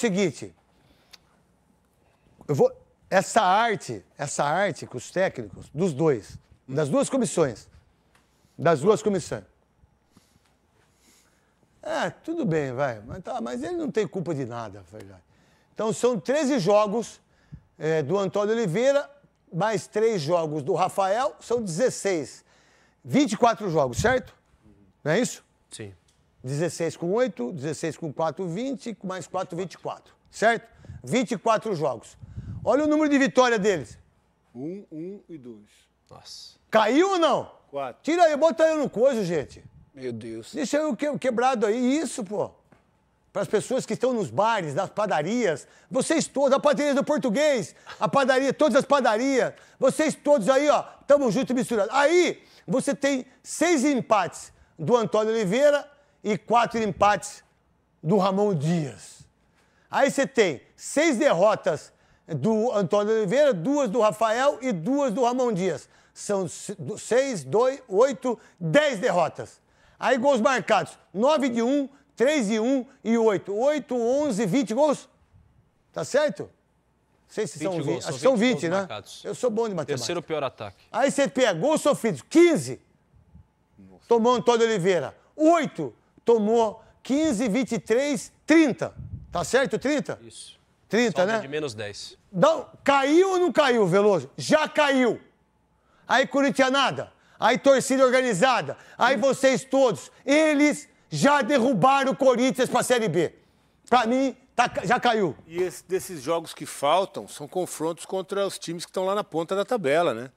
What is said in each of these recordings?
Seguinte, eu vou, essa arte, essa arte com os técnicos dos dois, das duas comissões, das duas comissões. é tudo bem, vai, mas, tá, mas ele não tem culpa de nada, verdade. Então são 13 jogos é, do Antônio Oliveira, mais 3 jogos do Rafael, são 16. 24 jogos, certo? Não é isso? Sim. 16 com 8, 16 com 4, 20, mais 4, 24. Certo? 24 jogos. Olha o número de vitória deles. 1, 1 e 2. Nossa. Caiu ou não? 4. Tira aí, bota aí no coiso, gente. Meu Deus. Deixa eu quebrado aí. Isso, pô. Para as pessoas que estão nos bares, nas padarias, vocês todos, a padaria do português, a padaria, todas as padarias, vocês todos aí, ó, estamos juntos e misturados. Aí, você tem seis empates do Antônio Oliveira, e quatro empates do Ramon Dias. Aí você tem seis derrotas do Antônio Oliveira, duas do Rafael e duas do Ramon Dias. São seis, dois, oito, dez derrotas. Aí gols marcados, nove de um, três de um e oito. Oito, onze, vinte gols. Tá certo? Não sei se são vinte, gols, são 20, 20 né? Marcados. Eu sou bom de matemática. Terceiro pior ataque. Aí você pega gols sofridos, 15. Nossa. Tomou Antônio Oliveira. 8 tomou 15, 23, 30. Tá certo? 30? Isso. 30, Sobra né? de menos 10. Não, caiu ou não caiu, Veloso? Já caiu. Aí nada aí torcida organizada, aí vocês todos, eles já derrubaram o Corinthians para Série B. Para mim, tá, já caiu. E esse, desses jogos que faltam são confrontos contra os times que estão lá na ponta da tabela, né?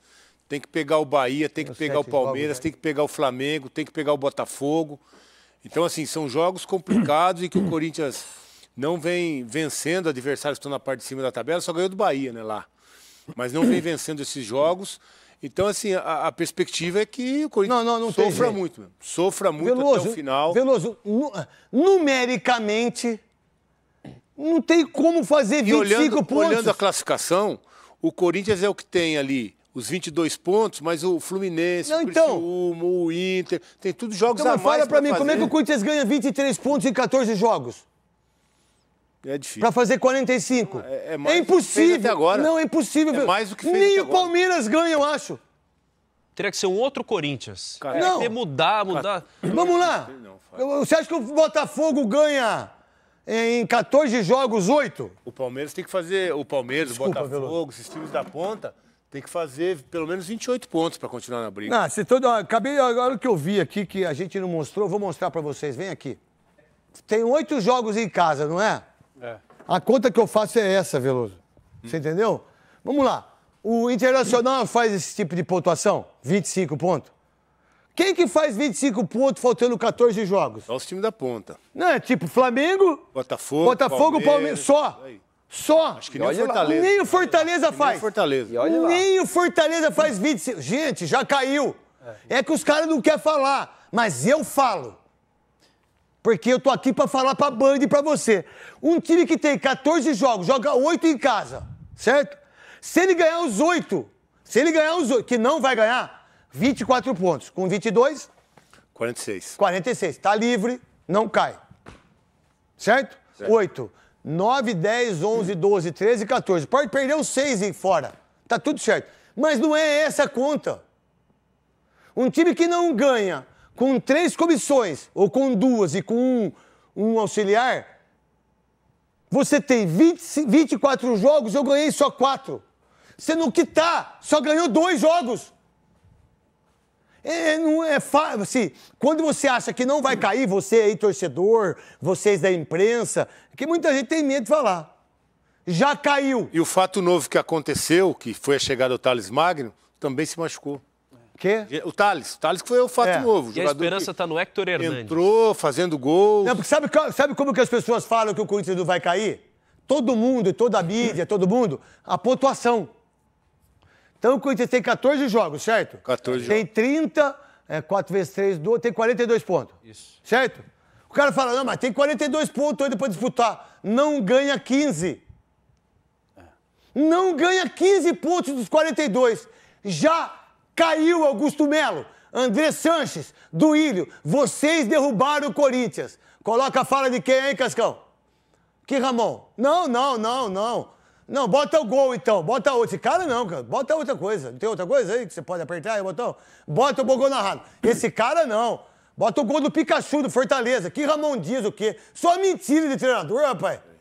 Tem que pegar o Bahia, tem que pegar o Palmeiras, tem que pegar o Flamengo, tem que pegar o Botafogo. Então, assim, são jogos complicados e que o Corinthians não vem vencendo adversários que estão na parte de cima da tabela, só ganhou do Bahia, né, lá. Mas não vem vencendo esses jogos. Então, assim, a, a perspectiva é que o Corinthians não, não, não sofra muito, mesmo. sofra muito Veloso, até o final. Veloso, numericamente, não tem como fazer 25 e olhando, pontos. olhando a classificação, o Corinthians é o que tem ali os 22 pontos, mas o Fluminense, não, então, o Criciúma, o Inter, tem tudo jogos então, a mais. Fala para mim, fazer. como é que o Corinthians ganha 23 pontos em 14 jogos? É difícil. Para fazer 45. É, é, é impossível. até agora. Não, é impossível. É mais do que fez Nem o Palmeiras ganha, eu acho. Teria que ser um outro Corinthians. Cara, não. que mudar, mudar. Vamos lá. Você acha que o Botafogo ganha é, em 14 jogos, 8? O Palmeiras tem que fazer. O Palmeiras, Desculpa, o Botafogo, esses times da ponta tem que fazer pelo menos 28 pontos para continuar na briga. Não, se todo... Acabei agora que eu vi aqui que a gente não mostrou, vou mostrar para vocês. Vem aqui. Tem oito jogos em casa, não é? É. A conta que eu faço é essa, Veloso. Hum. Você entendeu? Vamos lá. O Internacional faz esse tipo de pontuação? 25 pontos. Quem que faz 25 pontos faltando 14 jogos? Só é os times da ponta. Não, é tipo Flamengo, Botafogo, Botafogo Palmeiras, Palmeiras só. Aí. Só. Acho que nem o Fortaleza. Nem o Fortaleza faz. Nem o Fortaleza. Nem o Fortaleza faz 25. Gente, já caiu. É que os caras não querem falar, mas eu falo. Porque eu tô aqui para falar pra Band e pra você. Um time que tem 14 jogos, joga 8 em casa, certo? Se ele ganhar os 8, se ele ganhar os 8, que não vai ganhar, 24 pontos. Com 22? 46. 46. Tá livre, não cai. Certo? certo. 8. 9, 10, 11, 12, 13, 14. Pode perder os 6 e fora. Tá tudo certo. Mas não é essa a conta. Um time que não ganha com três comissões, ou com duas e com um, um auxiliar, você tem 20, 24 jogos, eu ganhei só quatro. Você no que tá, só ganhou dois jogos. É, não é fácil. Assim, quando você acha que não vai cair, você aí, torcedor, vocês da imprensa, é que muita gente tem medo de falar. Já caiu. E o fato novo que aconteceu, que foi a chegada do Thales Magno, também se machucou. Quê? O Thales. O Thales que foi o fato é. novo. O e a esperança está no Hector Hernandes. Entrou fazendo gol. Não, porque sabe, sabe como que as pessoas falam que o Corinthians não vai cair? Todo mundo, toda a mídia, todo mundo, a pontuação. Então o Corinthians tem 14 jogos, certo? 14 tem jogos. É, tem 30, é, 4 vezes 3, 2, tem 42 pontos. Isso. Certo? O cara fala, não, mas tem 42 pontos ainda pra disputar. Não ganha 15. Não ganha 15 pontos dos 42. Já caiu Augusto Melo, André Sanches, Duílio. Vocês derrubaram o Corinthians. Coloca a fala de quem aí, Cascão? Que Ramon? Não, não, não, não. Não, bota o gol então, bota outro. Esse cara não, cara. Bota outra coisa. Não tem outra coisa aí que você pode apertar aí o botão? Bota o gol narrado. Esse cara não. Bota o gol do Pikachu do Fortaleza. Que Ramon Dias, o quê? Só mentira de treinador, rapaz.